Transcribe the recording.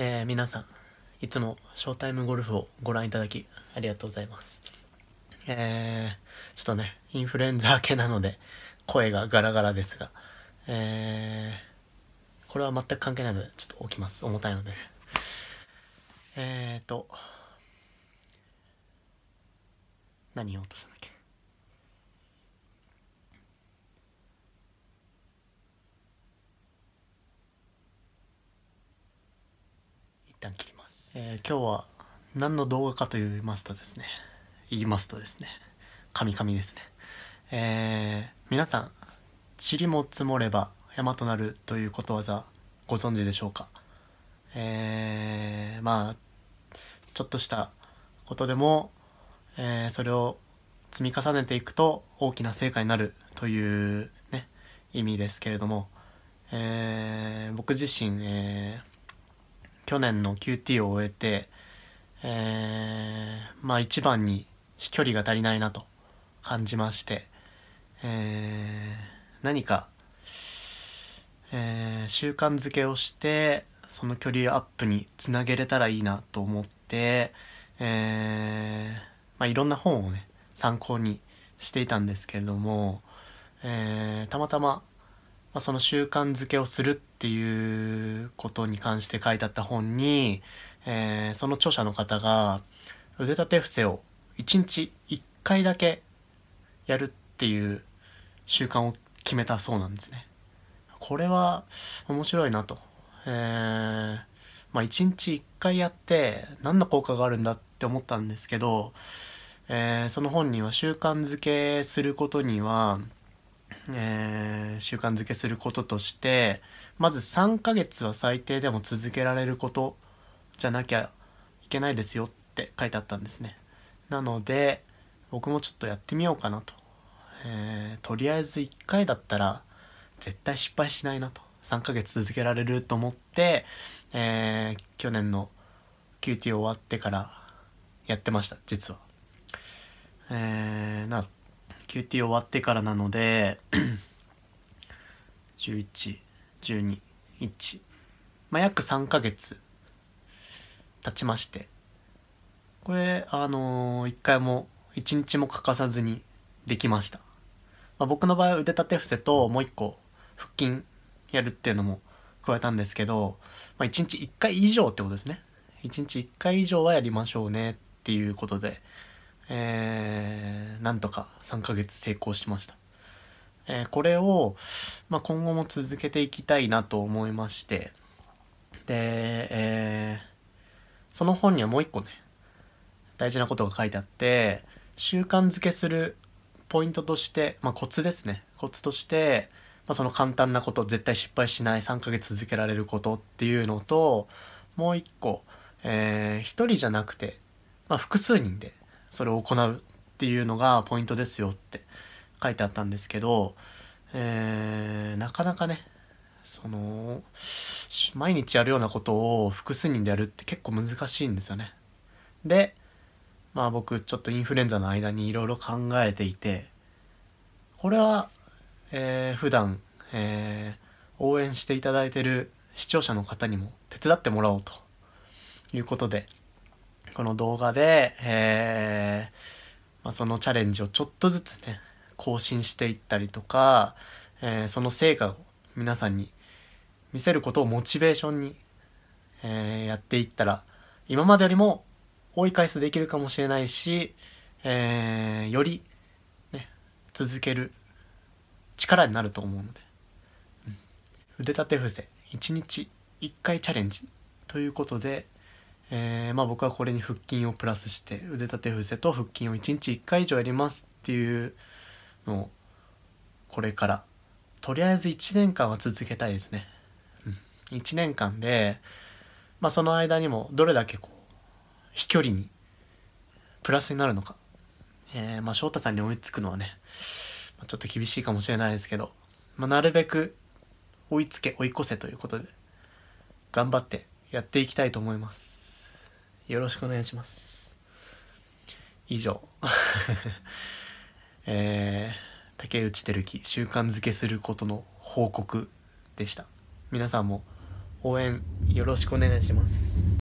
えー、皆さん、いつもショータイムゴルフをご覧いただきありがとうございます。えー、ちょっとね、インフルエンザ明けなので、声がガラガラですが、えー、これは全く関係ないので、ちょっと起きます。重たいので、ね、えーと、何を落とすんだっけ旦切ります、えー、今日は何の動画かと言いますとですね言いますとですねカミカミですねえー、皆さん「塵も積もれば山となる」ということわざご存知でしょうかえー、まあちょっとしたことでも、えー、それを積み重ねていくと大きな成果になるというね意味ですけれども、えー、僕自身、えー去年の QT を終えて、えー、まあ一番に飛距離が足りないなと感じまして、えー、何か、えー、習慣づけをしてその距離アップにつなげれたらいいなと思って、えー、まあ、いろんな本をね参考にしていたんですけれども、えー、たまたままあ、その習慣づけをするっていうことに関して書いてあった本に、えー、その著者の方が腕立て伏せを1日1回だけやるっていう習慣を決めたそうなんですね。これは面白いなと。えー、まあ1日1回やって何の効果があるんだって思ったんですけど、えー、その本人は習慣づけすることにはえー、習慣づけすることとしてまず3ヶ月は最低でも続けられることじゃなきゃいけないですよって書いてあったんですねなので僕もちょっとやってみようかなと、えー、とりあえず1回だったら絶対失敗しないなと3ヶ月続けられると思って、えー、去年の QT 終わってからやってました実はえー、な QT 終わってからなので1112 1まあ約3ヶ月経ちましてこれあのー、1回も1日も欠かさずにできました、まあ、僕の場合は腕立て伏せともう1個腹筋やるっていうのも加えたんですけど、まあ、1日1回以上ってことですね1日1回以上はやりましょうねっていうことでえー、なんとか3ヶ月成功しました。えー、これを、まあ、今後も続けていきたいなと思いまして、で、えー、その本にはもう一個ね、大事なことが書いてあって、習慣づけするポイントとして、まあ、コツですね。コツとして、まあ、その簡単なこと、絶対失敗しない3ヶ月続けられることっていうのと、もう一個、えー、一人じゃなくて、まあ、複数人でそれを行うっていうのがポイントですよって書いてあったんですけど、えー、なかなかねその毎日やるようなことを複数人でやるって結構難しいんですよね。でまあ僕ちょっとインフルエンザの間にいろいろ考えていてこれは、えー、普段、えー、応援していただいてる視聴者の方にも手伝ってもらおうということでこの動画で、えー、まあ、そのチャレンジをちょっとずつね、更新していったりとか、えー、その成果を皆さんに見せることをモチベーションに、えー、やっていったら、今までよりも追い返すできるかもしれないし、えー、より、ね、続ける力になると思うので、うん、腕立て伏せ1日1回チャレンジということで、えー、まあ、僕はこれに腹筋をプラスして腕立て伏せと腹筋を1日1回以上やりますっていうのをこれからとりあえず1年間は続けたいですね、うん、1年間で、まあ、その間にもどれだけこう飛距離にプラスになるのか、えー、まあ、翔太さんに追いつくのはね、まあ、ちょっと厳しいかもしれないですけど、まあ、なるべく追いつけ追い越せということで頑張ってやっていきたいと思いますよろしくお願いします以上 えー、竹内照樹習慣づけすることの報告でした皆さんも応援よろしくお願いします